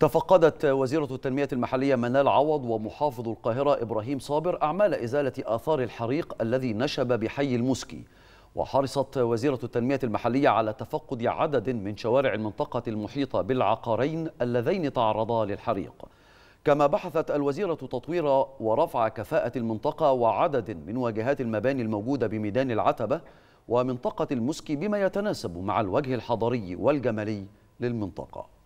تفقدت وزيرة التنمية المحلية منال عوض ومحافظ القاهرة إبراهيم صابر أعمال إزالة آثار الحريق الذي نشب بحي المسكي وحرصت وزيرة التنمية المحلية على تفقد عدد من شوارع المنطقة المحيطة بالعقارين اللذين تعرضا للحريق كما بحثت الوزيرة تطوير ورفع كفاءة المنطقة وعدد من واجهات المباني الموجودة بميدان العتبة ومنطقة المسكي بما يتناسب مع الوجه الحضري والجمالي للمنطقة